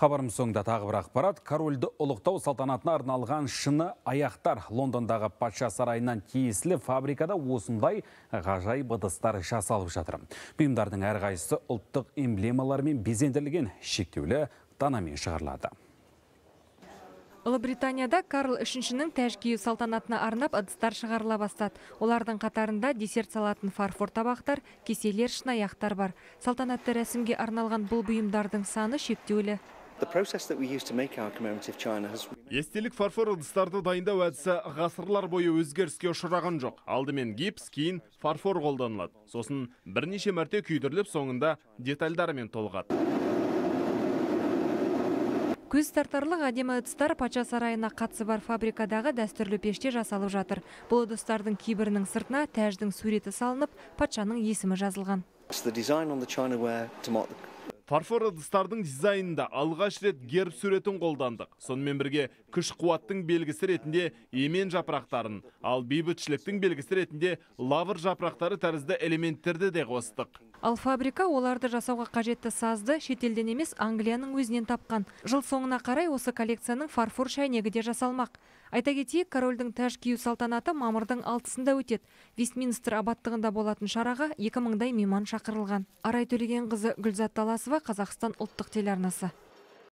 Хабарым соңда тағы бір ақпарат. Корольді ұлықтау салтанатына арналған шыны аяқтар Лондондағы патша сарайынан тиесілі фабрикада осындай ғажайып ыдыстар жасалып жатыр. Бұйымдардың әрғайсы ұлттық эмблемалармен безендірілген шектеулі танамен шығарылады. Британияда Карл үшіншінің тәжкейі салтанатына арнап ыдыстар шығарыла бастады. Олардың қатарында десерт салатын фарфор табақтар, кеселер шынаяқтар бар. Салтанатты рәсімге арналған бұл бұйымдардың саны шектеулі естелік фарфор ыдыстарды дайындау әдісі ғасырлар бойы өзгеріске ұшыраған жоқ алдымен гипс кейін фарфор қолданылады сосын бірнеше мәрте күйдіріліп соңында детальдарымен толығады көз тартарлық әдемі ыдыстар патша сарайына қатысы бар фабрикадағы дәстүрлі пеште жасалып жатыр бұл ыдыстардың кейбірінің сыртына тәждің суреті салынып патшаның есімі жазылған фарфор ыдыстардың дизайнында алғаш рет герб суретін қолдандық сонымен бірге күш қуаттың белгісі ретінде емен жапырақтарын ал бейбітшіліктің белгісі ретінде лавр жапырақтары тәрізді элементтерді де қостық ал фабрика оларды жасауға қажетті сазды шетелден емес англияның өзінен тапқан жыл соңына қарай осы коллекцияның фарфор шәйнегі де жасалмақ айта кетейік корольдің тәж кию салтанаты мамырдың алтысында өтеді вестминстер абаттығында болатын шараға екі мыңдай мейман шақырылған арай қызы гүлзат таласова қазақстан ұлттық телернасы.